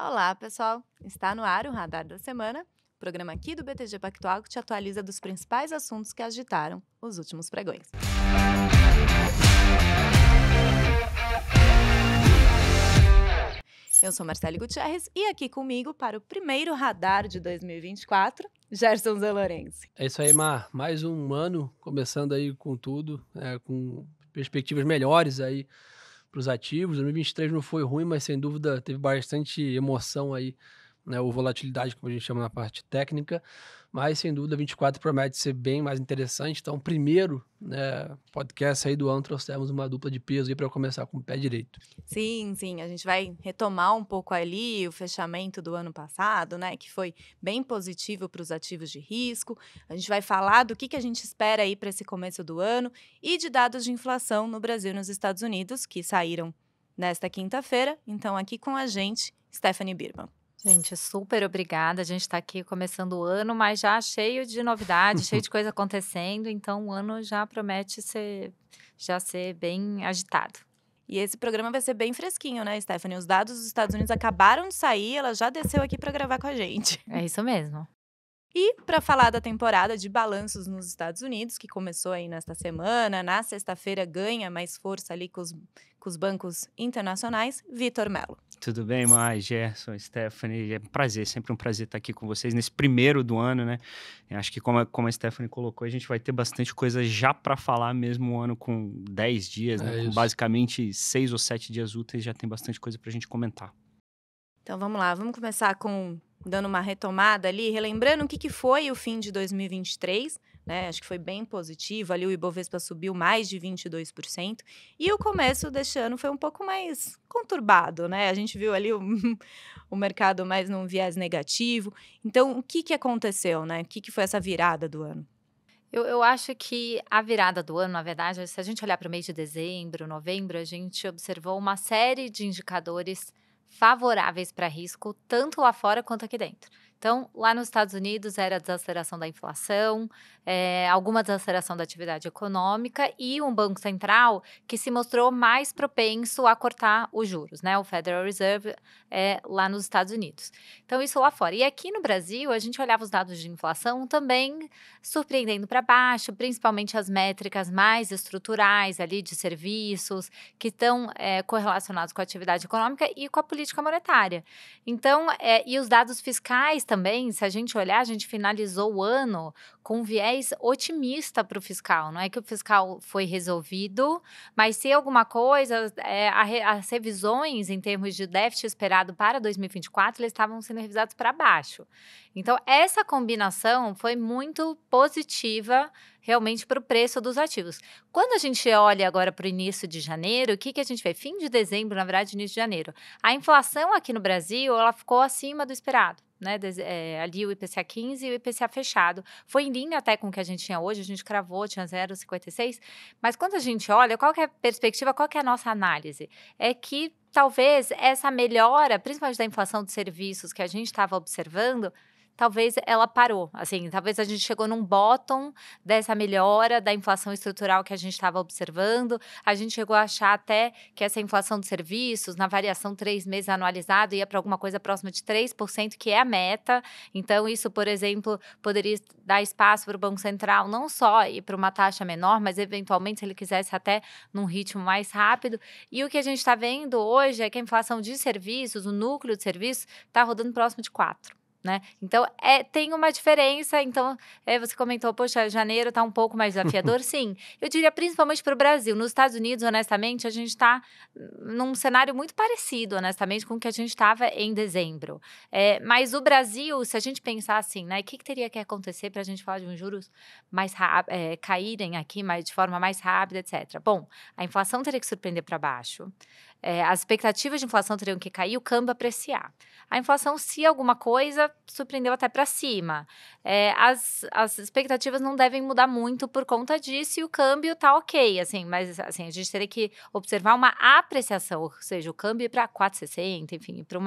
Olá, pessoal! Está no ar o Radar da Semana, programa aqui do BTG Pactual que te atualiza dos principais assuntos que agitaram os últimos pregões. Eu sou Marcelo Gutierrez e aqui comigo para o primeiro Radar de 2024, Gerson Zelorense. É isso aí, Mar. Mais um ano começando aí com tudo, é, com perspectivas melhores aí para os ativos. 2023 não foi ruim, mas sem dúvida teve bastante emoção aí, né, ou volatilidade, como a gente chama na parte técnica. Mas, sem dúvida, 24 promete ser bem mais interessante. Então, primeiro né, podcast aí do ano, trouxemos uma dupla de peso aí para começar com o pé direito. Sim, sim. A gente vai retomar um pouco ali o fechamento do ano passado, né? Que foi bem positivo para os ativos de risco. A gente vai falar do que, que a gente espera aí para esse começo do ano e de dados de inflação no Brasil e nos Estados Unidos, que saíram nesta quinta-feira. Então, aqui com a gente, Stephanie Birman. Gente, super obrigada. A gente está aqui começando o ano, mas já cheio de novidades, cheio de coisa acontecendo. Então, o ano já promete ser, já ser bem agitado. E esse programa vai ser bem fresquinho, né, Stephanie? Os dados dos Estados Unidos acabaram de sair, ela já desceu aqui para gravar com a gente. É isso mesmo. E para falar da temporada de balanços nos Estados Unidos, que começou aí nesta semana, na sexta-feira ganha mais força ali com os, com os bancos internacionais, Vitor Mello. Tudo bem, Mai, Gerson, Stephanie, é um prazer, sempre um prazer estar aqui com vocês nesse primeiro do ano, né? Eu acho que como a, como a Stephanie colocou, a gente vai ter bastante coisa já para falar, mesmo um ano com 10 dias, né? é com basicamente 6 ou 7 dias úteis, já tem bastante coisa para a gente comentar. Então vamos lá, vamos começar com dando uma retomada ali, relembrando o que, que foi o fim de 2023, né? Acho que foi bem positivo. Ali o Ibovespa subiu mais de 22%. E o começo deste ano foi um pouco mais conturbado, né? A gente viu ali o, o mercado mais num viés negativo. Então, o que, que aconteceu, né? O que, que foi essa virada do ano? Eu, eu, acho que a virada do ano, na verdade, se a gente olhar para o mês de dezembro, novembro, a gente observou uma série de indicadores favoráveis para risco, tanto lá fora quanto aqui dentro. Então, lá nos Estados Unidos era a desaceleração da inflação, é, alguma desaceleração da atividade econômica e um Banco Central que se mostrou mais propenso a cortar os juros, né? O Federal Reserve é, lá nos Estados Unidos. Então, isso lá fora. E aqui no Brasil, a gente olhava os dados de inflação também surpreendendo para baixo, principalmente as métricas mais estruturais ali de serviços, que estão é, correlacionados com a atividade econômica e com a política monetária. Então, é, e os dados fiscais também, se a gente olhar, a gente finalizou o ano com um viés otimista para o fiscal. Não é que o fiscal foi resolvido, mas se alguma coisa, é, a, as revisões em termos de déficit esperado para 2024, eles estavam sendo revisados para baixo. Então, essa combinação foi muito positiva realmente para o preço dos ativos. Quando a gente olha agora para o início de janeiro, o que, que a gente vê? Fim de dezembro, na verdade, início de janeiro. A inflação aqui no Brasil, ela ficou acima do esperado né? É, ali o IPCA 15 e o IPCA fechado. Foi em linha até com o que a gente tinha hoje, a gente cravou, tinha 0,56. Mas quando a gente olha, qual é a perspectiva, qual é a nossa análise? É que talvez essa melhora, principalmente da inflação de serviços que a gente estava observando, talvez ela parou. Assim, talvez a gente chegou num bottom dessa melhora da inflação estrutural que a gente estava observando. A gente chegou a achar até que essa inflação de serviços, na variação três meses anualizado, ia para alguma coisa próxima de 3%, que é a meta. Então, isso, por exemplo, poderia dar espaço para o Banco Central não só ir para uma taxa menor, mas eventualmente, se ele quisesse, até num ritmo mais rápido. E o que a gente está vendo hoje é que a inflação de serviços, o núcleo de serviços, está rodando próximo de 4%. Né? Então, é, tem uma diferença. Então, é, você comentou, poxa, janeiro está um pouco mais desafiador. Sim, eu diria principalmente para o Brasil. Nos Estados Unidos, honestamente, a gente está num cenário muito parecido, honestamente, com o que a gente estava em dezembro. É, mas o Brasil, se a gente pensar assim, né, o que, que, teria que acontecer para a gente falar de uns um juros mais é, caírem aqui mais, de forma mais rápida, etc. Bom, a inflação teria que surpreender para baixo. É, as expectativas de inflação teriam que cair, o câmbio apreciar. A inflação, se alguma coisa, surpreendeu, até para cima. É, as, as expectativas não devem mudar muito por conta disso e o câmbio tá ok, assim, mas assim, a gente teria que observar uma apreciação, ou seja, o câmbio para 4,60, enfim, para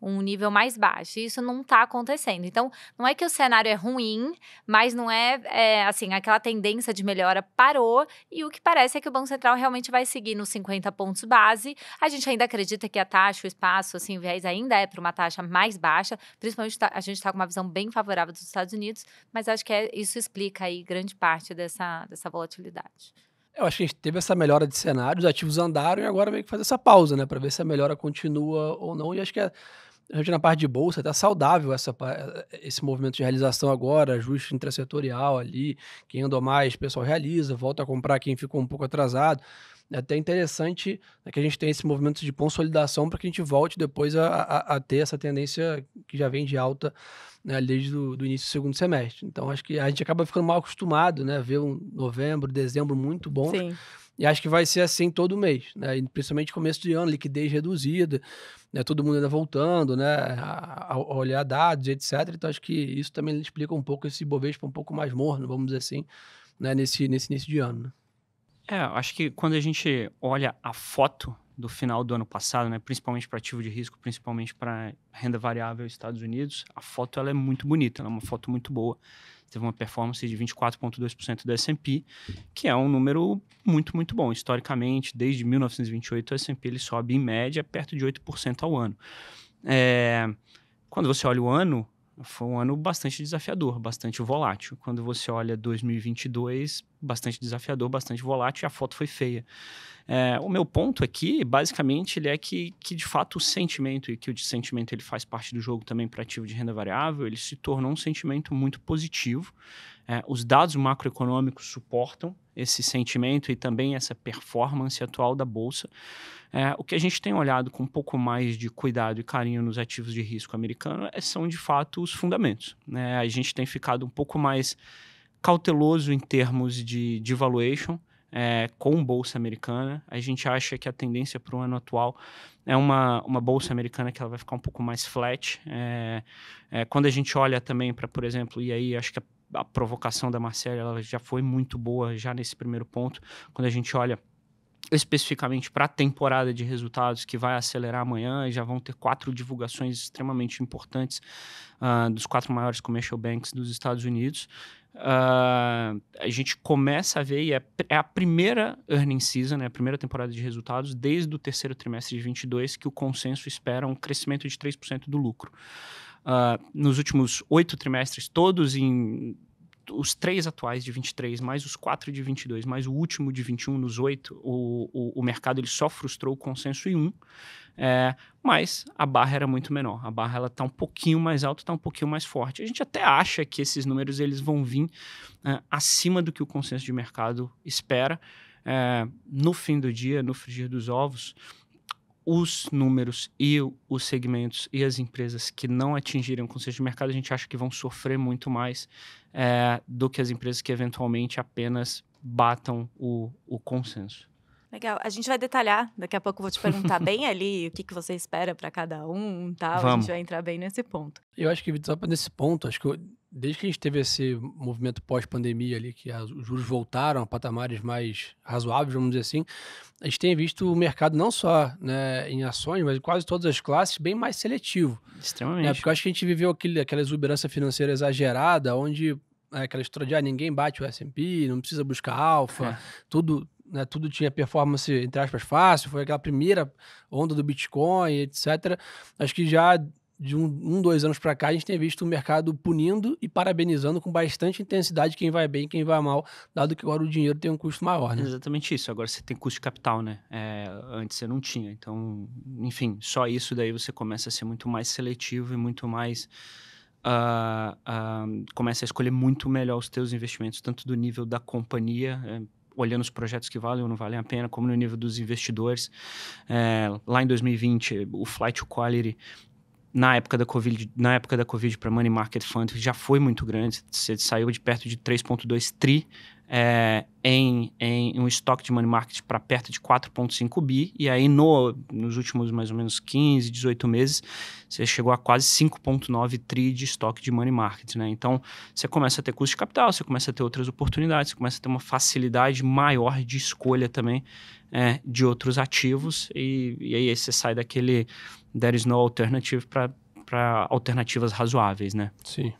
um nível mais baixo. E isso não está acontecendo. Então, não é que o cenário é ruim, mas não é, é, assim, aquela tendência de melhora parou e o que parece é que o Banco Central realmente vai seguir nos 50 pontos base. A gente ainda acredita que a taxa, o espaço, assim, o viés ainda é para uma taxa mais baixa, principalmente tá, a gente está com uma visão bem favorável dos Estados Unidos, mas acho que é, isso explica aí grande parte dessa, dessa volatilidade. Eu acho que a gente teve essa melhora de cenário, os ativos andaram e agora meio que fazer essa pausa, né? Para ver se a melhora continua ou não. E acho que é, a gente na parte de bolsa está saudável essa, eh, esse movimento de realização agora, ajuste intrasetorial ali, quem andou mais, o pessoal realiza, volta a comprar quem ficou um pouco atrasado. É até interessante né, que a gente tenha esse movimento de consolidação para que a gente volte depois a, a, a, ter essa tendência que já vem de alta né, desde o início do segundo semestre. Então, acho que a gente acaba ficando mal acostumado, né? Ver um novembro, dezembro muito bom. Sim. E acho que vai ser assim todo mês, né? principalmente começo de ano, liquidez reduzida, né? todo mundo ainda voltando né? a, a olhar dados, etc. Então, acho que isso também explica um pouco esse Bovespa um pouco mais morno, vamos dizer assim, né? nesse, nesse início de ano. Né? É, acho que quando a gente olha a foto do final do ano passado, né, principalmente para ativo de risco, principalmente para renda variável Estados Unidos, a foto ela é muito bonita, ela é uma foto muito boa. Teve uma performance de 24,2% do S&P, que é um número muito, muito bom. Historicamente, desde 1928, o S&P ele sobe em média perto de 8% ao ano. É, quando você olha o ano, foi um ano bastante desafiador, bastante volátil. Quando você olha 2022, bastante desafiador, bastante volátil, e a foto foi feia. É, o meu ponto aqui, basicamente, ele é que, que de fato o sentimento, e que o sentimento ele faz parte do jogo também para ativo de renda variável, ele se tornou um sentimento muito positivo. É, os dados macroeconômicos suportam esse sentimento e também essa performance atual da bolsa. É, o que a gente tem olhado com um pouco mais de cuidado e carinho nos ativos de risco americano é, são de fato os fundamentos. Né? A gente tem ficado um pouco mais cauteloso em termos de, de valuation. É, com bolsa americana. A gente acha que a tendência para o ano atual é uma, uma bolsa americana que ela vai ficar um pouco mais flat. É, é, quando a gente olha também para, por exemplo, e aí acho que a a provocação da Marcela já foi muito boa já nesse primeiro ponto. Quando a gente olha especificamente para a temporada de resultados que vai acelerar amanhã e já vão ter quatro divulgações extremamente importantes uh, dos quatro maiores commercial banks dos Estados Unidos. Uh, a gente começa a ver, e é, é a primeira earnings season, né, a primeira temporada de resultados desde o terceiro trimestre de 22, que o consenso espera um crescimento de 3% do lucro uh, nos últimos oito trimestres, todos em os três atuais de 23, mais os quatro de 22, mais o último de 21 nos oito, o, o, mercado ele só frustrou o consenso em um, é, mas a barra era muito menor. A barra ela está um pouquinho mais alta, está um pouquinho mais forte. A gente até acha que esses números eles vão vir é, acima do que o consenso de mercado espera. É, no fim do dia, no frigir dos ovos, os números e os segmentos e as empresas que não atingirem o consenso de mercado, a gente acha que vão sofrer muito mais é, do que as empresas que eventualmente apenas batam o, o consenso. Legal. A gente vai detalhar, daqui a pouco eu vou te perguntar bem ali o que, que você espera para cada um tal. Vamos. A gente vai entrar bem nesse ponto. Eu acho que, só nesse ponto, acho que eu desde que a gente teve esse movimento pós-pandemia ali, que as, os juros voltaram a patamares mais razoáveis, vamos dizer assim, a gente tem visto o mercado não só né, em ações, mas em quase todas as classes, bem mais seletivo. Extremamente. Né? Porque eu acho que a gente viveu aquele, aquela exuberância financeira exagerada, onde é, aquela história de ah, ninguém bate o S&P, não precisa buscar alfa, é. tudo... Né, tudo tinha performance, entre aspas, fácil, foi aquela primeira onda do Bitcoin, etc. Acho que já de um, um, dois anos para cá, a gente tem visto o mercado punindo e parabenizando com bastante intensidade quem vai bem e quem vai mal, dado que agora o dinheiro tem um custo maior, né? exatamente isso. Agora você tem custo de capital, né? É, antes você não tinha. Então, enfim, só isso daí você começa a ser muito mais seletivo e muito mais... Uh, uh, começa a escolher muito melhor os teus investimentos, tanto do nível da companhia... É, olhando os projetos que valem ou não valem a pena, como no nível dos investidores. É, lá em 2020, o Flight Quality na época da Covid, na época da Covid para Money Market Fund já foi muito grande. Você saiu de perto de 3,2 tri é, em, em um estoque de money market para perto de 4,5 bi. E aí, no, nos últimos mais ou menos 15, 18 meses, você chegou a quase 5,9 tri de estoque de money market. Né? Então, você começa a ter custo de capital, você começa a ter outras oportunidades, você começa a ter uma facilidade maior de escolha também é, de outros ativos. E, e aí, você sai daquele there is no alternative para alternativas razoáveis, né? Sim.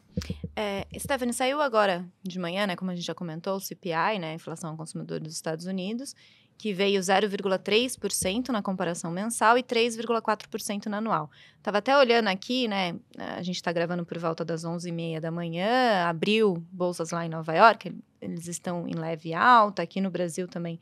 É, Stephanie, saiu agora de manhã, né, como a gente já comentou, o CPI, né, inflação ao consumidor dos Estados Unidos, que veio 0,3% na comparação mensal e 3,4% na anual. Tava até olhando aqui, né, a gente está gravando por volta das 11h30 da manhã, abriu bolsas lá em Nova York, eles estão em leve alta, aqui no Brasil também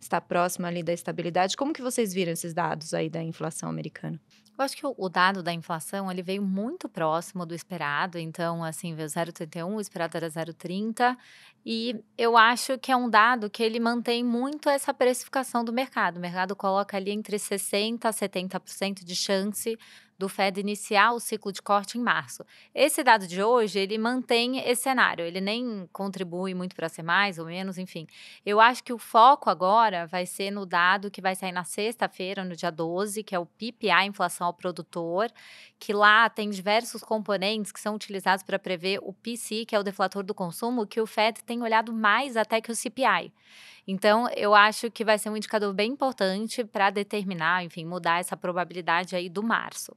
está próxima ali da estabilidade. Como que vocês viram esses dados aí da inflação americana? Eu acho que o, o dado da inflação, ele veio muito próximo do esperado. Então, assim, veio 0,31, o esperado era 0,30. E eu acho que é um dado que ele mantém muito essa precificação do mercado. O mercado coloca ali entre 60% a 70% de chance do Fed iniciar o ciclo de corte em março. Esse dado de hoje, ele mantém esse cenário, ele nem contribui muito para ser mais ou menos, enfim. Eu acho que o foco agora vai ser no dado que vai sair na sexta-feira, no dia 12, que é o PPI, inflação ao produtor, que lá tem diversos componentes que são utilizados para prever o PCI, que é o deflator do consumo, que o FED tem olhado mais até que o CPI. Então, eu acho que vai ser um indicador bem importante para determinar, enfim, mudar essa probabilidade aí do março.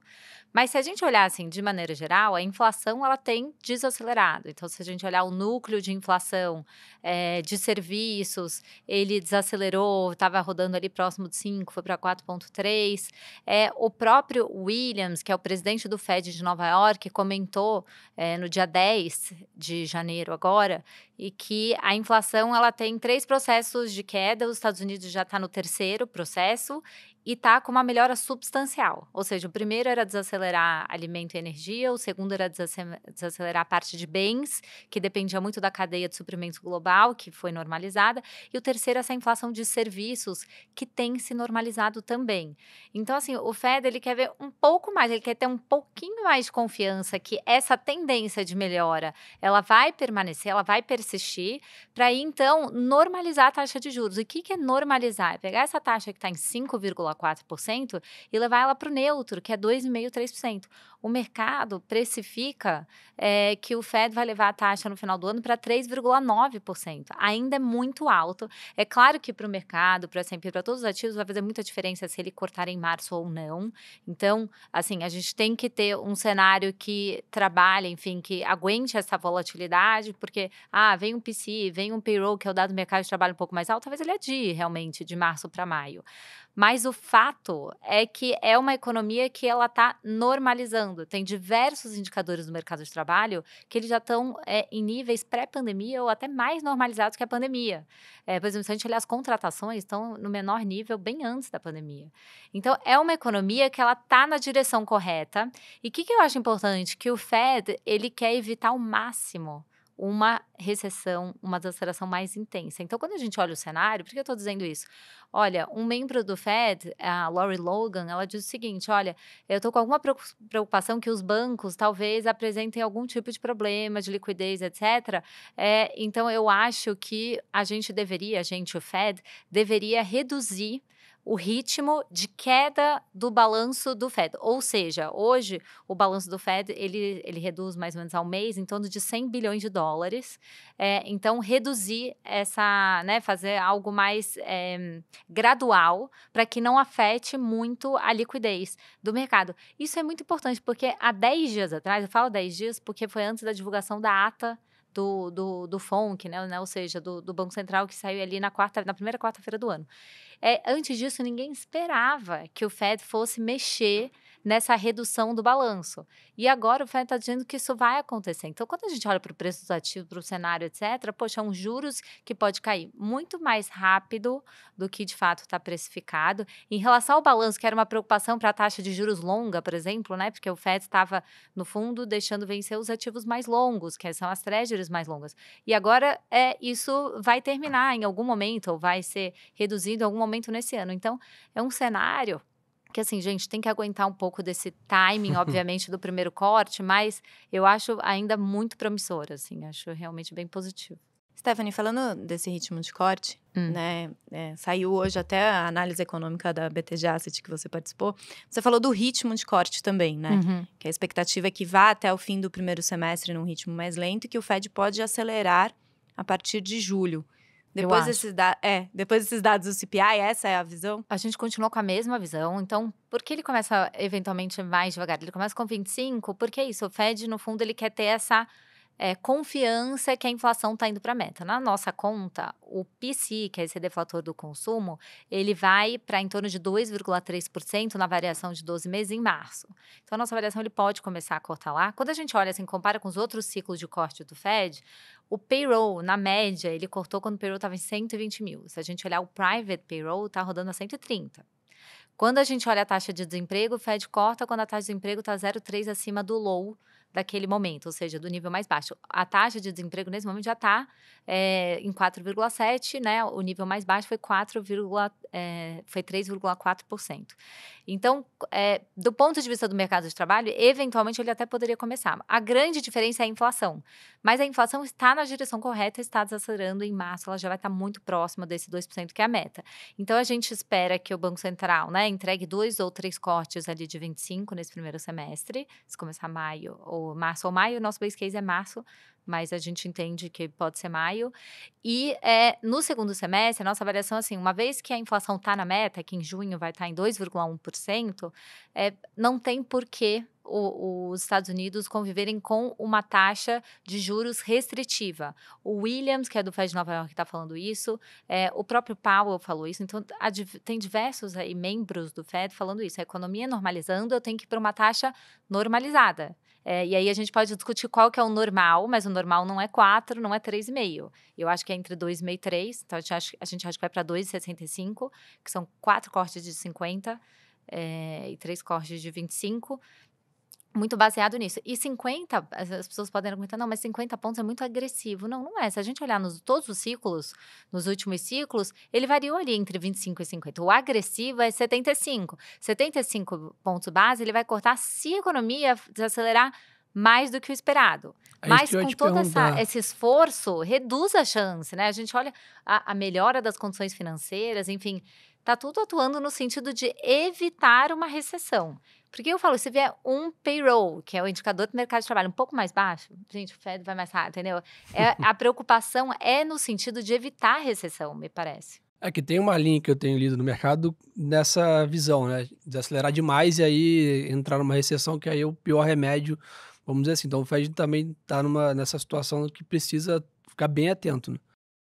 Mas se a gente olhar assim, de maneira geral, a inflação ela tem desacelerado. Então, se a gente olhar o núcleo de inflação é, de serviços, ele desacelerou, estava rodando ali próximo de 5, foi para 4,3. É, o próprio Williams, que é o presidente do Fed de Nova York, comentou é, no dia 10 de janeiro agora, e que a inflação ela tem três processos de queda. Os Estados Unidos já está no terceiro processo e tá com uma melhora substancial. Ou seja, o primeiro era desacelerar alimento e energia, o segundo era desacelerar a parte de bens, que dependia muito da cadeia de suprimentos global, que foi normalizada, e o terceiro essa inflação de serviços, que tem se normalizado também. Então, assim, o Fed ele quer ver um pouco mais, ele quer ter um pouquinho mais de confiança que essa tendência de melhora, ela vai permanecer, ela vai persistir, para então normalizar a taxa de juros. O que, que é normalizar? É pegar essa taxa que está em 5, 0,4% e levar ela para o neutro, que é 2,5%, 3% o mercado precifica é, que o Fed vai levar a taxa no final do ano para 3,9%. Ainda é muito alto. É claro que para o mercado, para o S&P, para todos os ativos, vai fazer muita diferença se ele cortar em março ou não. Então, assim, a gente tem que ter um cenário que trabalhe, enfim, que aguente essa volatilidade, porque, ah, vem um PC, vem um payroll, que é o dado do mercado de trabalho um pouco mais alto, talvez ele adie realmente de março para maio. Mas o fato é que é uma economia que ela está normalizando tem diversos indicadores no mercado de trabalho que eles já estão é, em níveis pré-pandemia ou até mais normalizados que a pandemia. É, por exemplo, se a gente olhar as contratações, estão no menor nível bem antes da pandemia. Então, é uma economia que ela está na direção correta. E o que, que eu acho importante? Que o Fed, ele quer evitar o máximo uma recessão, uma desaceleração mais intensa. Então, quando a gente olha o cenário, por que eu estou dizendo isso? Olha, um membro do Fed, a Lori Logan, ela diz o seguinte: olha, eu estou com alguma preocupação que os bancos talvez apresentem algum tipo de problema de liquidez, etc. É, eh, então, eu acho que a gente deveria, a gente, o Fed, deveria reduzir o ritmo de queda do balanço do Fed. Ou seja, hoje o balanço do Fed ele, ele reduz mais ou menos ao mês em torno de 100 bilhões de dólares. É, então, reduzir essa, né, fazer algo mais é, gradual para que não afete muito a liquidez do mercado. Isso é muito importante porque há 10 dias atrás, eu falo 10 dias porque foi antes da divulgação da ata do, do, do FONC, né, né, ou seja, do, do, Banco Central, que saiu ali na, quarta, na primeira quarta-feira do ano. É, antes disso, ninguém esperava que o Fed fosse mexer nessa redução do balanço. E agora o Fed está dizendo que isso vai acontecer. Então, quando a gente olha para o preço dos ativos, para o cenário, etc., poxa, é um juros que pode cair muito mais rápido do que de fato está precificado. Em relação ao balanço, que era uma preocupação para a taxa de juros longa, por exemplo, né? Porque o Fed estava, no fundo, deixando vencer os ativos mais longos, que são as treasuries mais longas. E agora é isso vai terminar em algum momento, ou vai ser reduzido em algum momento nesse ano. Então, é um cenário porque, assim, gente, tem que aguentar um pouco desse timing, obviamente, do primeiro corte, mas eu acho ainda muito promissor, assim, acho realmente bem positivo. Stephanie, falando desse ritmo de corte, hum. né? É, saiu hoje até a análise econômica da BTG Asset que você participou. Você falou do ritmo de corte também, né? Uhum. Que a expectativa é que vá até o fim do primeiro semestre num ritmo mais lento e que o Fed pode acelerar a partir de julho. Depois desses, da... é, depois desses dados do CPI, essa é a visão? A gente continua com a mesma visão. Então, por que ele começa eventualmente mais devagar? Ele começa com 25? Porque é isso. O Fed, no fundo, ele quer ter essa é, confiança é que a inflação está indo para a meta. Na nossa conta, o PC, que é esse deflator do consumo, ele vai para em torno de 2,3% na variação de 12 meses em março. Então, a nossa variação ele pode começar a cortar lá. Quando a gente olha, assim, compara com os outros ciclos de corte do Fed, o payroll, na média, ele cortou quando o payroll estava em 120 mil. Se a gente olhar o private payroll, está rodando a 130. Quando a gente olha a taxa de desemprego, o Fed corta quando a taxa de desemprego está 0,3 acima do low, daquele momento, ou seja, do nível mais baixo. A taxa de desemprego nesse momento já está é, eh, em 4,7, né? O nível mais baixo foi 4, é, eh, foi 3,4%. Então, é, do ponto de vista do mercado de trabalho, eventualmente ele até poderia começar. A grande diferença é a inflação. Mas a inflação está na direção correta, está desacelerando em março, ela já vai estar muito próxima desse 2% que é a meta. Então, a gente espera que o Banco Central né, entregue dois ou três cortes ali de 25 nesse primeiro semestre, se começar maio ou março ou maio, nosso base case é março, mas a gente entende que pode ser maio. E é, no segundo semestre, a nossa avaliação, assim, uma vez que a inflação está na meta, que em junho vai estar tá em 2,1%, é, eh, não tem porquê os Estados Unidos conviverem com uma taxa de juros restritiva. O Williams, que é do Fed de Nova York, está falando isso, é, o próprio Powell falou isso, então há, tem diversos aí, membros do Fed falando isso. A economia normalizando, eu tenho que ir para uma taxa normalizada. É, e aí a gente pode discutir qual que é o normal, mas o normal não é 4, não é 3,5. Eu acho que é entre 2,5 e 3. Então a gente acha, a gente acha que vai para 2,65, que são quatro cortes de 50 é, e três cortes de 25 muito baseado nisso. E 50, as pessoas podem argumentar, não, mas 50 pontos é muito agressivo. Não, não é. Se a gente olhar nos todos os ciclos, nos últimos ciclos, ele variou ali entre 25 e 50. O agressivo é 75. 75 pontos base, ele vai cortar se a economia desacelerar mais do que o esperado. É Mas com todo essa, esse esforço, reduz a chance, né? A gente olha a, a melhora das condições financeiras, enfim, tá tudo atuando no sentido de evitar uma recessão. Porque eu falo, se vier um payroll, que é o indicador do mercado de trabalho, um pouco mais baixo, gente, o Fed vai mais rápido, entendeu? É, a preocupação é no sentido de evitar recessão, me parece. É que tem uma linha que eu tenho lido no mercado nessa visão, né? Desacelerar demais e aí entrar numa recessão, que aí é o pior remédio, vamos dizer assim. Então o Fed também está nessa situação que precisa ficar bem atento, né?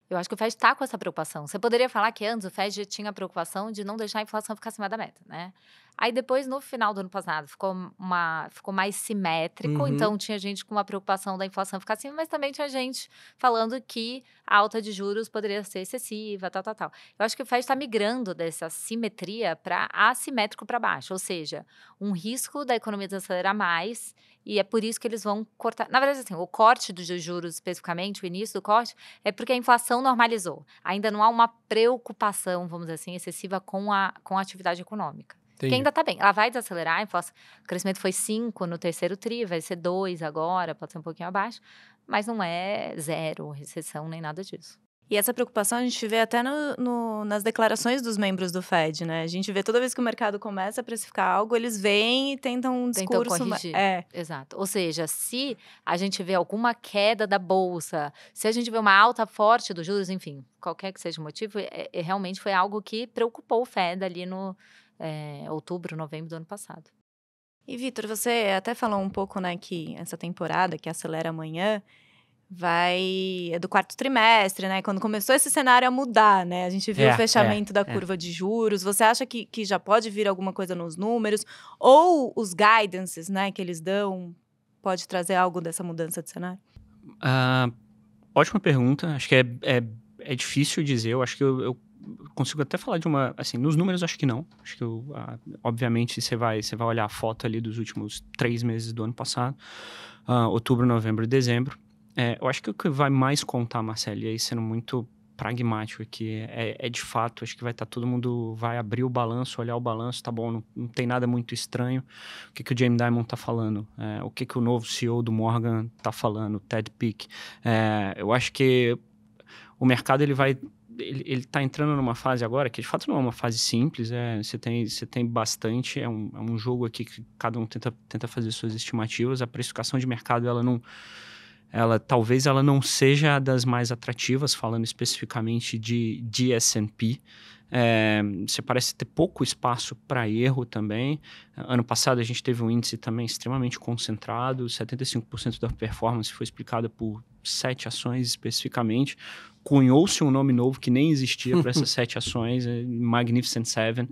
Eu acho que o Fed está com essa preocupação. Você poderia falar que antes o Fed tinha a preocupação de não deixar a inflação ficar acima da meta, né? Aí depois, no final do ano passado, ficou, uma, ficou mais simétrico. Uhum. Então, tinha gente com uma preocupação da inflação ficar assim, mas também tinha gente falando que a alta de juros poderia ser excessiva, tal, tal, tal. Eu acho que o FED está migrando dessa simetria para assimétrico para baixo, ou seja, um risco da economia desacelerar mais e é por isso que eles vão cortar. Na verdade, assim, o corte dos juros especificamente, o início do corte, é porque a inflação normalizou. Ainda não há uma preocupação, vamos dizer assim, excessiva com a, com a atividade econômica. Entendi. que ainda está bem. Ela vai desacelerar, o crescimento foi 5 no terceiro TRI, vai ser 2 agora, pode ser um pouquinho abaixo, mas não é zero, recessão, nem nada disso. E essa preocupação a gente vê até no, no, nas declarações dos membros do Fed, né? A gente vê toda vez que o mercado começa a precificar algo, eles vêm e tentam um discurso... Tentam corrigir. É. Exato. Ou seja, se a gente vê alguma queda da Bolsa, se a gente vê uma alta forte dos juros, enfim, qualquer que seja o motivo, é, é, realmente foi algo que preocupou o Fed ali no é, outubro, novembro do ano passado. E Vitor, você até falou um pouco, né, que essa temporada que acelera amanhã vai é do quarto trimestre, né? Quando começou esse cenário a mudar, né? A gente viu é, o fechamento é, da é. curva de juros. Você acha que, que já pode vir alguma coisa nos números ou os guidances, né, que eles dão pode trazer algo dessa mudança de cenário? Uh, ótima pergunta. Acho que é, é, é, difícil dizer. Eu acho que eu, eu consigo até falar de uma, assim, nos números acho que não. Acho que, eu, ah, obviamente, você vai, você vai olhar a foto ali dos últimos três meses do ano passado, ah, outubro, novembro e dezembro. É, eu acho que o que vai mais contar, Marcelo, e aí sendo muito pragmático aqui, é, é de fato, acho que vai estar tá, todo mundo, vai abrir o balanço, olhar o balanço, tá bom, não, não tem nada muito estranho. O que, que o James Diamond tá falando? É, o que, que o novo CEO do Morgan tá falando, Ted Peak? É, eu acho que o mercado ele vai ele, ele tá entrando numa fase agora que de fato não é uma fase simples, é, você, tem, você tem bastante, é um, é um jogo aqui que cada um tenta, tenta fazer suas estimativas, a precificação de mercado ela não ela talvez ela não seja das mais atrativas, falando especificamente de, de S&P. É, você parece ter pouco espaço para erro também. Ano passado a gente teve um índice também extremamente concentrado, 75% da performance foi explicada por sete ações especificamente. Cunhou-se um nome novo que nem existia para essas sete ações, é Magnificent Seven.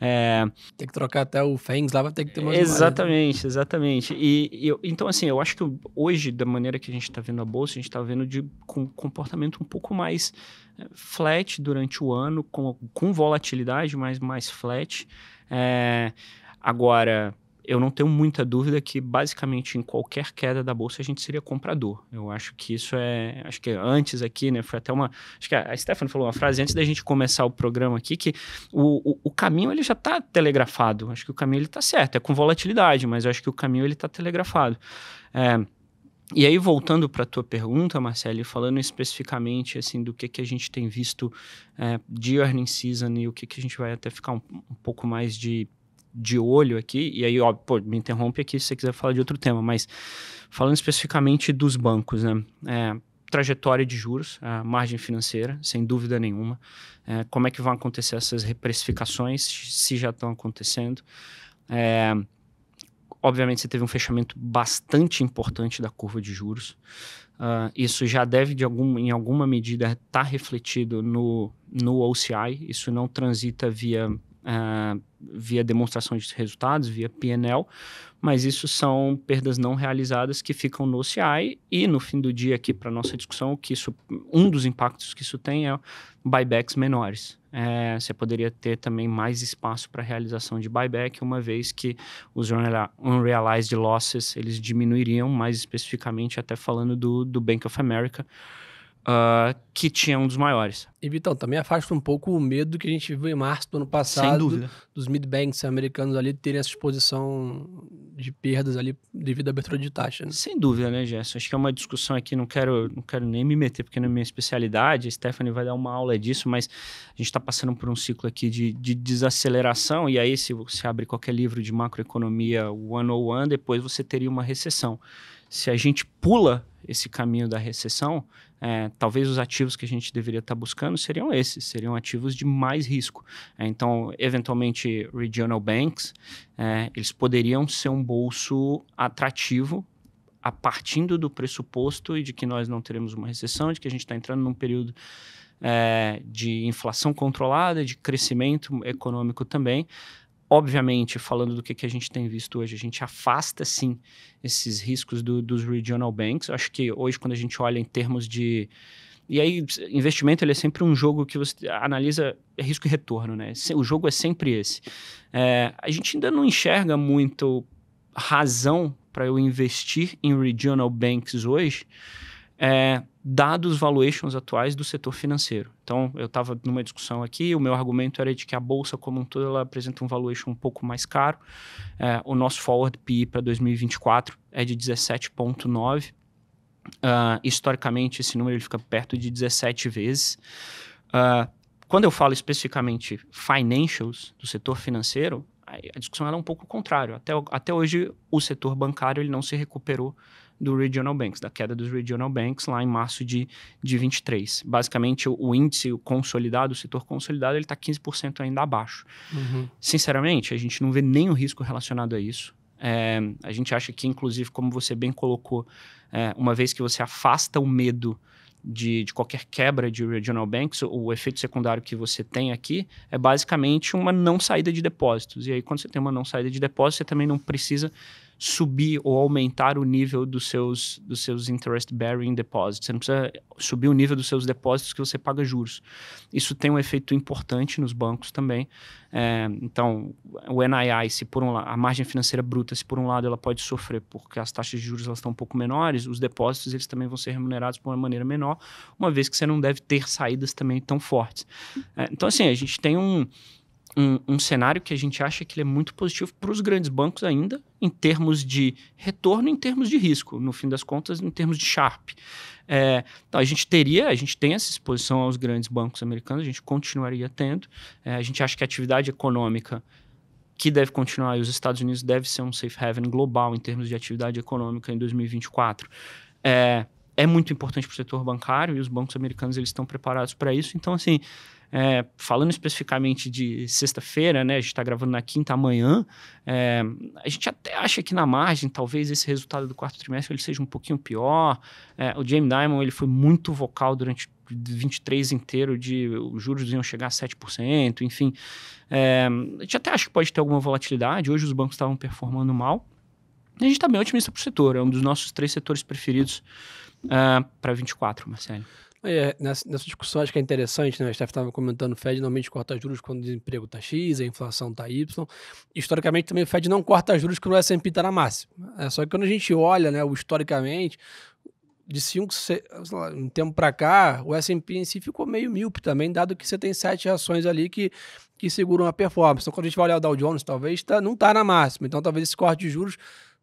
É... Tem que trocar até o Fangs lá, vai ter que ter mais né? Exatamente, exatamente. E, e, então, assim, eu acho que hoje, da maneira que a gente está vendo a bolsa, a gente está vendo de com comportamento um pouco mais é, flat durante o ano, com, com volatilidade, mas mais flat. É, agora, eu não tenho muita dúvida que basicamente em qualquer queda da bolsa a gente seria comprador. Eu acho que isso é, acho que antes aqui, né, foi até uma, acho que a Stephanie falou uma frase antes da gente começar o programa aqui que o, o, o caminho ele já está telegrafado. Acho que o caminho ele está certo, é com volatilidade, mas acho que o caminho ele está telegrafado. É, e aí, voltando para a tua pergunta, Marcelo, falando especificamente assim do que, que a gente tem visto é, de earning season e o que, que a gente vai até ficar um, um pouco mais de de olho aqui, e aí, ó, pô, me interrompe aqui se você quiser falar de outro tema, mas falando especificamente dos bancos, né? É, trajetória de juros, a é, margem financeira, sem dúvida nenhuma. É, como é que vão acontecer essas reprecificações, se já estão acontecendo. É, obviamente, você teve um fechamento bastante importante da curva de juros. Uh, isso já deve, de algum, em alguma medida, estar tá refletido no, no OCI. Isso não transita via é, via demonstração de resultados, via PNL, mas isso são perdas não realizadas que ficam no CI e no fim do dia aqui para nossa discussão, que isso, um dos impactos que isso tem é buybacks menores. É, você poderia ter também mais espaço para realização de buyback, uma vez que os unrealized losses eles diminuiriam, mais especificamente até falando do, do Bank of America, uh, que tinha um dos maiores. E Vitão, também afasta um pouco o medo que a gente viu em março do ano passado. Sem dúvida. Dos mid-banks americanos ali terem essa exposição de perdas ali devido à abertura de taxa. Né? Sem dúvida, né, Gerson? Acho que é uma discussão aqui, não quero, não quero nem me meter, porque não é minha especialidade. A Stephanie vai dar uma aula disso, mas a gente está passando por um ciclo aqui de, de desaceleração. E aí, se você abrir qualquer livro de macroeconomia one-on-one, depois você teria uma recessão se a gente pula esse caminho da recessão, é, talvez os ativos que a gente deveria estar tá buscando seriam esses, seriam ativos de mais risco. É, então, eventualmente, regional banks, é, eles poderiam ser um bolso atrativo a partindo do pressuposto de que nós não teremos uma recessão, de que a gente está entrando num período é, de inflação controlada, de crescimento econômico também, Obviamente, falando do que, que a gente tem visto hoje, a gente afasta sim esses riscos do, dos regional banks. acho que hoje, quando a gente olha em termos de. E aí, investimento ele é sempre um jogo que você analisa é risco e retorno, né? O jogo é sempre esse. É, a gente ainda não enxerga muito razão para eu investir em regional banks hoje, é, dados valuations atuais do setor financeiro. Então, eu estava numa discussão aqui, o meu argumento era de que a bolsa como um todo ela apresenta um valuation um pouco mais caro. É, o nosso forward PI para 2024 é de 17,9. Uh, ah, historicamente, esse número ele fica perto de 17 vezes. Uh, quando eu falo especificamente financials, do setor financeiro, a discussão era é um pouco o contrário. Até, até hoje, o setor bancário ele não se recuperou do regional banks, da queda dos regional banks lá em março de, de 23. Basicamente, o, o índice o consolidado, o setor consolidado, ele está 15% ainda abaixo. Uhum. Sinceramente, a gente não vê nenhum risco relacionado a isso. É, a gente acha que, inclusive, como você bem colocou, é, uma vez que você afasta o medo de, de qualquer quebra de regional banks, o efeito secundário que você tem aqui é basicamente uma não saída de depósitos. E aí, quando você tem uma não saída de depósitos, você também não precisa subir ou aumentar o nível dos seus, dos seus interest bearing deposits. Você não precisa subir o nível dos seus depósitos que você paga juros. Isso tem um efeito importante nos bancos também. É, então, o NII, se por um lado, a margem financeira bruta, se por um lado ela pode sofrer porque as taxas de juros elas estão um pouco menores, os depósitos eles também vão ser remunerados por uma maneira menor, uma vez que você não deve ter saídas também tão fortes. É, então, assim, a gente tem um um, um, cenário que a gente acha que ele é muito positivo para os grandes bancos ainda, em termos de retorno, em termos de risco, no fim das contas, em termos de Sharp. É, então a gente teria, a gente tem essa exposição aos grandes bancos americanos, a gente continuaria tendo. É, a gente acha que a atividade econômica que deve continuar e os Estados Unidos deve ser um safe haven global em termos de atividade econômica em 2024. É, é muito importante para o setor bancário e os bancos americanos eles estão preparados para isso. Então assim é, falando especificamente de sexta-feira, né? A gente está gravando na quinta amanhã. É, a gente até acha que na margem, talvez esse resultado do quarto trimestre ele seja um pouquinho pior. É, o James Dimon ele foi muito vocal durante 23 inteiro de os juros iam chegar a 7%, enfim. É, a gente até acha que pode ter alguma volatilidade. Hoje os bancos estavam performando mal. E a gente está bem otimista para o setor. É um dos nossos três setores preferidos uh, para 24, Marcelo. É, nessa, nessa discussão acho que é interessante, né? O Steph estava comentando, o Fed normalmente corta juros quando o desemprego está X, a inflação está Y. Historicamente também o Fed não corta juros quando o S&P está na máxima. É, só que quando a gente olha, né, o historicamente, de 5, um tempo para cá, o S&P em si ficou meio míope também, dado que você tem sete ações ali que, que seguram a performance. Então quando a gente vai olhar o Dow Jones, talvez tá, não está na máxima. Então talvez esse corte de juros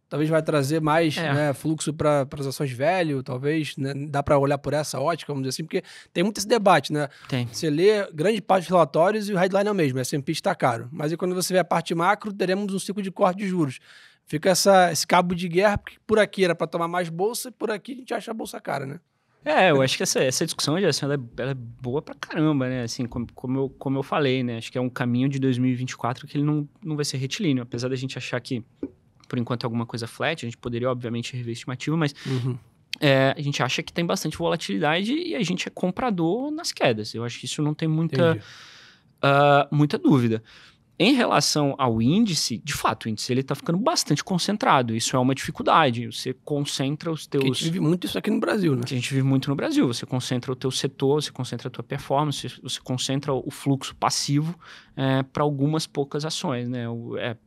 talvez vai trazer mais é. né, fluxo para as ações velho, talvez né, dá para olhar por essa ótica, vamos dizer assim, porque tem muito esse debate, né? Tem. Você lê grande parte dos relatórios e o headline é o mesmo, S&P está caro. Mas quando você vê a parte macro, teremos um ciclo de corte de juros. Fica essa, esse cabo de guerra, porque por aqui era para tomar mais bolsa e por aqui a gente acha a bolsa cara, né? É, eu acho que essa, essa discussão, Gerson, ela, é, ela é boa pra caramba, né? Assim, como, como, eu, como eu falei, né? Acho que é um caminho de 2024 que ele não, não vai ser retilíneo. Apesar da gente achar que por enquanto é alguma coisa flat, a gente poderia, obviamente, rever estimativa, mas uhum. é, a gente acha que tem bastante volatilidade e a gente é comprador nas quedas. Eu acho que isso não tem muita, uh, muita dúvida. Em relação ao índice, de fato, o índice ele está ficando bastante concentrado. Isso é uma dificuldade. Você concentra os teus. Porque a gente vive muito isso aqui no Brasil, né? a gente vive muito no Brasil. Você concentra o teu setor, você concentra a tua performance, você concentra o fluxo passivo é, para algumas poucas ações, né? é,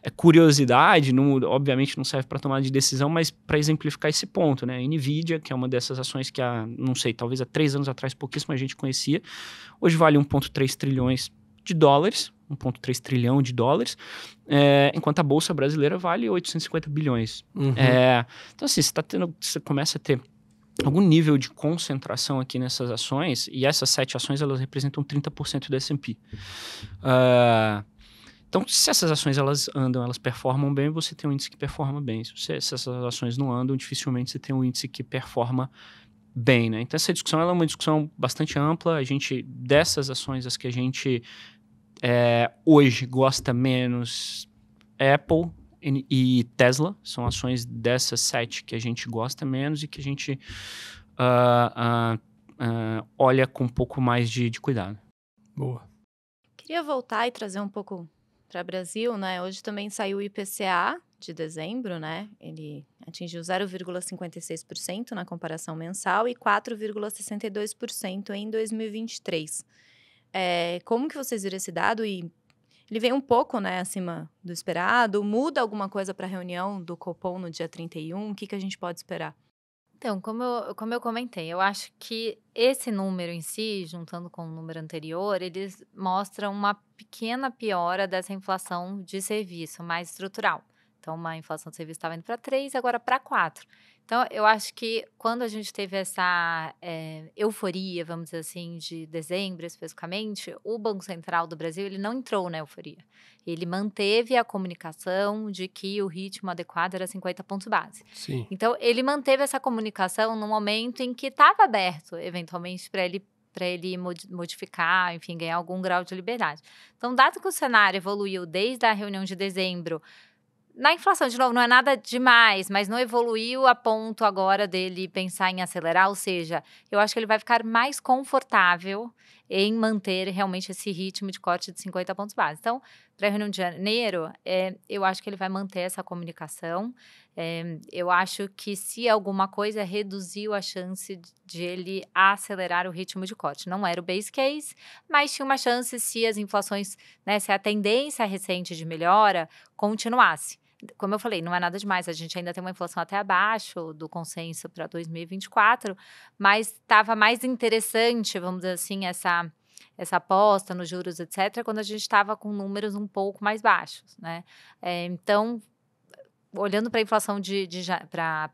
é curiosidade, não, obviamente não serve para tomar de decisão, mas para exemplificar esse ponto, né? A Nvidia, que é uma dessas ações que há, não sei, talvez há três anos atrás pouquíssima gente conhecia, hoje vale 1,3 trilhões de dólares, 1,3 trilhão de dólares, é, enquanto a bolsa brasileira vale 850 bilhões. Uhum. É, então, assim, você, tá tendo, você começa a ter algum nível de concentração aqui nessas ações, e essas sete ações elas representam 30% do S&P. Uh, é, então, se essas ações elas andam, elas performam bem, você tem um índice que performa bem. Se, se essas ações não andam, dificilmente você tem um índice que performa bem, né? Então essa discussão é uma discussão bastante ampla. A gente dessas ações as que a gente é, hoje gosta menos Apple e Tesla são ações dessas sete que a gente gosta menos e que a gente uh, uh, uh, olha com um pouco mais de, de cuidado. Boa. Queria voltar e trazer um pouco para Brasil, né? Hoje também saiu o IPCA, de dezembro, né? Ele atingiu 0,56% na comparação mensal e 4,62% em 2023. É, como que vocês viram esse dado e ele vem um pouco né, acima do esperado? Muda alguma coisa para a reunião do Copom no dia 31? O que, que a gente pode esperar? Então, como eu, como eu comentei, eu acho que esse número em si, juntando com o número anterior, eles mostram uma pequena piora dessa inflação de serviço mais estrutural. Então, uma inflação de serviço estava indo para 3, agora para 4. Então, eu acho que quando a gente teve essa é, euforia, vamos dizer assim, de dezembro especificamente, o Banco Central do Brasil ele não entrou na euforia. Ele manteve a comunicação de que o ritmo adequado era 50 pontos base. Sim. Então, ele manteve essa comunicação no momento em que estava aberto, eventualmente, para ele para ele modificar, enfim, ganhar algum grau de liberdade. Então, dado que o cenário evoluiu desde a reunião de dezembro na inflação, de novo, não é nada demais, mas não evoluiu a ponto agora dele pensar em acelerar. Ou seja, eu acho que ele vai ficar mais confortável em manter realmente esse ritmo de corte de 50 pontos base. Então, para a reunião de janeiro, é, eu acho que ele vai manter essa comunicação. É, eu acho que se alguma coisa reduziu a chance de ele acelerar o ritmo de corte. Não era o base case, mas tinha uma chance se as inflações, né, se a tendência recente de melhora continuasse como eu falei, não é nada demais. A gente ainda tem uma inflação até abaixo do consenso para 2024, mas estava mais interessante, vamos dizer assim, essa essa aposta nos juros, etc., quando a gente estava com números um pouco mais baixos, né? É, então, olhando para a inflação de, de para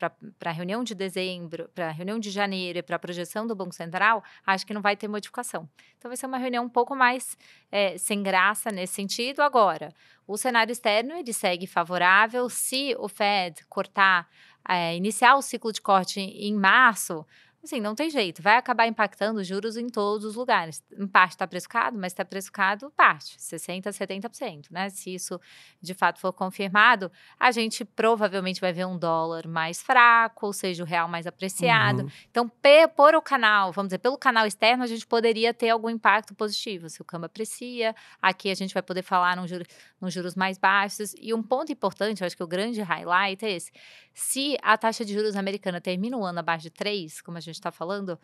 a reunião de dezembro, para a reunião de janeiro e para a projeção do Banco Central, acho que não vai ter modificação. Então vai ser uma reunião um pouco mais é, sem graça nesse sentido. Agora, o cenário externo ele segue favorável. Se o Fed cortar, é, iniciar o ciclo de corte em março, assim, não tem jeito, vai acabar impactando os juros em todos os lugares. Em parte está precificado, mas está precificado parte, 60%, 70%, né? Se isso de fato for confirmado, a gente provavelmente vai ver um dólar mais fraco, ou seja, o real mais apreciado. Uhum. Então, por o canal, vamos dizer, pelo canal externo, a gente poderia ter algum impacto positivo, se o câmbio aprecia, aqui a gente vai poder falar nos juros, juros mais baixos. E um ponto importante, eu acho que o grande highlight é esse, se a taxa de juros americana termina o ano abaixo de 3, como a gente gente está falando,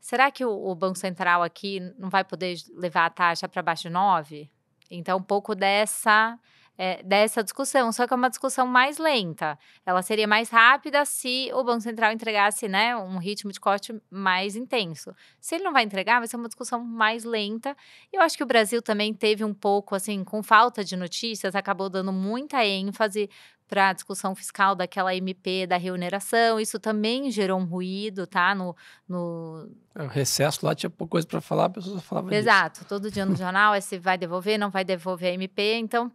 será que o, o, Banco Central aqui não vai poder levar a taxa para baixo de 9? Então, um pouco dessa, é, dessa discussão, só que é uma discussão mais lenta. Ela seria mais rápida se o Banco Central entregasse né, um ritmo de corte mais intenso. Se ele não vai entregar, vai ser uma discussão mais lenta. eu acho que o Brasil também teve um pouco, assim, com falta de notícias, acabou dando muita ênfase para a discussão fiscal daquela MP da reuneração. Isso também gerou um ruído, tá? No, no... É, o recesso lá tinha pouca coisa para falar, a pessoa falava Exato. Disso. Todo dia no jornal é se vai devolver, não vai devolver a MP. Então,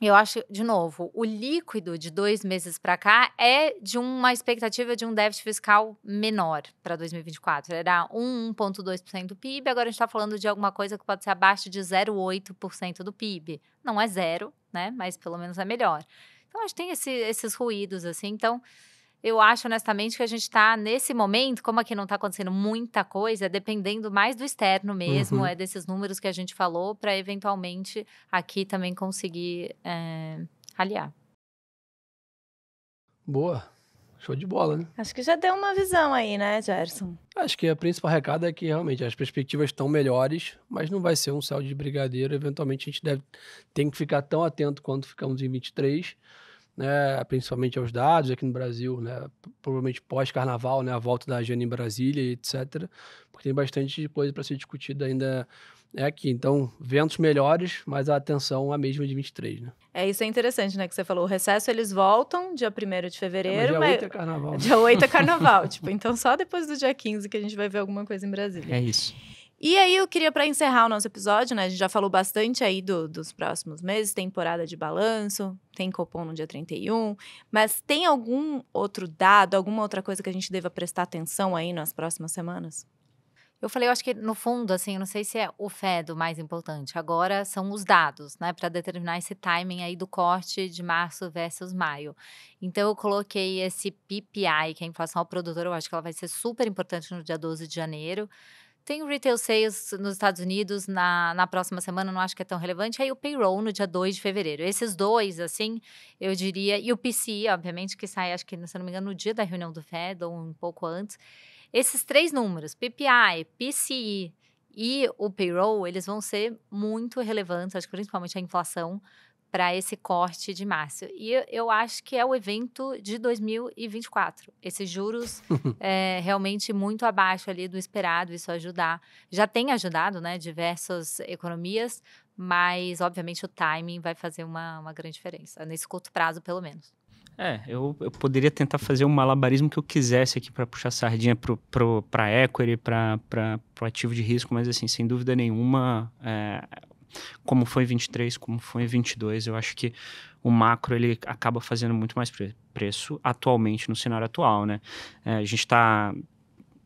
eu acho, de novo, o líquido de dois meses para cá é de uma expectativa de um déficit fiscal menor para 2024. Era 1,2% do PIB, agora a gente está falando de alguma coisa que pode ser abaixo de 0,8% do PIB. Não é zero, né? Mas pelo menos é melhor. Então, a gente tem esse, esses ruídos, assim. Então, eu acho, honestamente, que a gente está nesse momento, como aqui não está acontecendo muita coisa, é dependendo mais do externo mesmo, uhum. é desses números que a gente falou, para eventualmente aqui também conseguir é, aliar. Boa. Show de bola, né? Acho que já deu uma visão aí, né, Gerson? Acho que a principal recado é que realmente as perspectivas estão melhores, mas não vai ser um céu de brigadeiro. Eventualmente a gente deve tem que ficar tão atento quanto ficamos em 23 né, principalmente aos dados aqui no Brasil, né, provavelmente pós-carnaval, né, a volta da agenda em Brasília, etc. Porque tem bastante coisa para ser discutida ainda é aqui. Então, ventos melhores, mas a atenção é a mesma de 23, né? É, isso é interessante, né? Que você falou, o recesso eles voltam dia 1 de fevereiro. É, mas dia 8 é carnaval. Né? Dia 8 é carnaval, tipo, então só depois do dia 15 que a gente vai ver alguma coisa em Brasília. É isso. E aí eu queria, para encerrar o nosso episódio, né? A gente já falou bastante aí do, dos próximos meses, temporada de balanço, tem Copom no dia 31, mas tem algum outro dado, alguma outra coisa que a gente deva prestar atenção aí nas próximas semanas? Eu falei, eu acho que no fundo, assim, não sei se é o Fed o mais importante. Agora são os dados, né, para determinar esse timing aí do corte de março versus maio. Então, eu coloquei esse PPI, que é a inflação ao produtor, eu acho que ela vai ser super importante no dia 12 de janeiro. Tem o Retail Sales nos Estados Unidos na, na próxima semana, não acho que é tão relevante. Aí o Payroll no dia 2 de fevereiro. Esses dois, assim, eu diria. E o PC, obviamente, que sai, acho que, se não me engano, no dia da reunião do Fed ou um pouco antes. Esses três números, PPI, PCI e o Payroll, eles vão ser muito relevantes, acho que principalmente a inflação para esse corte de março. E eu acho que é o evento de 2024. Esses juros é, realmente muito abaixo ali do esperado, isso ajudar. Já tem ajudado, né, diversas economias, mas obviamente o timing vai fazer uma, uma grande diferença, nesse curto prazo pelo menos. É, eu, eu poderia tentar fazer o um malabarismo que eu quisesse aqui para puxar sardinha para equity, para ativo de risco, mas assim, sem dúvida nenhuma, é, como foi em 23, como foi em 22. Eu acho que o macro ele acaba fazendo muito mais pre preço atualmente no cenário atual, né? É, a gente está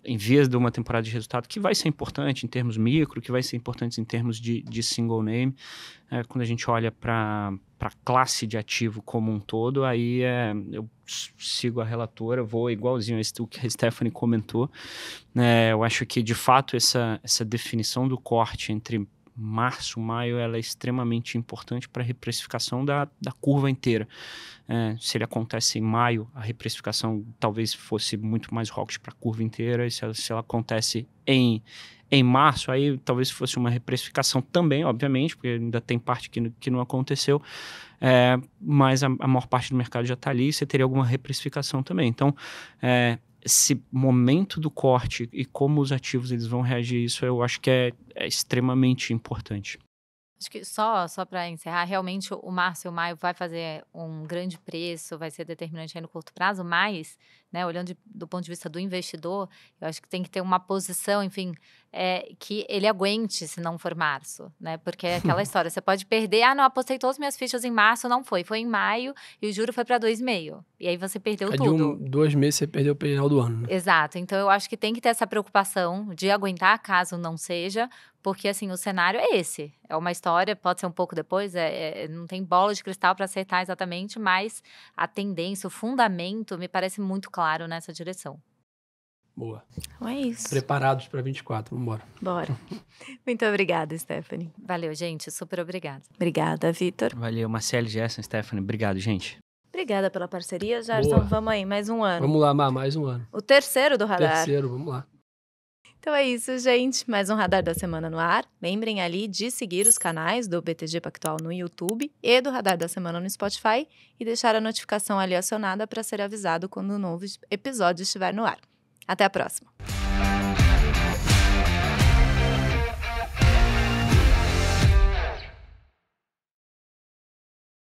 em vias de uma temporada de resultado que vai ser importante em termos micro, que vai ser importante em termos de, de single name. É, quando a gente olha para a classe de ativo como um todo, aí é, eu sigo a relatora, vou igualzinho a o que a Stephanie comentou. É, eu acho que, de fato, essa, essa definição do corte entre março, maio, ela é extremamente importante para a reprecificação da, da curva inteira. É, se ele acontece em maio, a reprecificação talvez fosse muito mais rock para a curva inteira, e se ela, se ela acontece em, em março, aí talvez fosse uma reprecificação também, obviamente, porque ainda tem parte que, que não aconteceu, é, mas a, a, maior parte do mercado já está ali, você teria alguma reprecificação também. Então, é, esse momento do corte e como os ativos eles vão reagir a isso, eu acho que é, é extremamente importante. Acho que só, só para encerrar, realmente o março e o maio vai fazer um grande preço, vai ser determinante aí no curto prazo, mas né, olhando de, do ponto de vista do investidor, eu acho que tem que ter uma posição, enfim, é, que ele aguente se não for março, né? Porque é aquela história, você pode perder, ah, não, apostei todas as minhas fichas em março, não foi, foi em maio e o juro foi para dois e meio. E aí você perdeu é tudo. De um, dois meses você perdeu o final do ano. Né? Exato, então eu acho que tem que ter essa preocupação de aguentar caso não seja, porque assim, o cenário é esse. É uma história, pode ser um pouco depois, é, é, é não tem bola de cristal para acertar exatamente, mas a tendência, o fundamento me parece muito claro claro nessa direção. Boa. Então é isso. Preparados para 24, vamos embora. Bora. Muito obrigada, Stephanie. Valeu, gente. Super obrigada. Obrigada, Vitor. Valeu, Marcelo, Gerson, Stephanie. Obrigado, gente. Obrigada pela parceria, Gerson. Boa. Vamos aí, mais um ano. Vamos lá, Má, mais um ano. O terceiro do radar. Terceiro, vamos lá. Então é isso, gente. Mais um Radar da Semana no ar. Lembrem ali de seguir os canais do BTG Pactual no YouTube e do Radar da Semana no Spotify e deixar a notificação ali acionada para ser avisado quando um novo episódio estiver no ar. Até a próxima!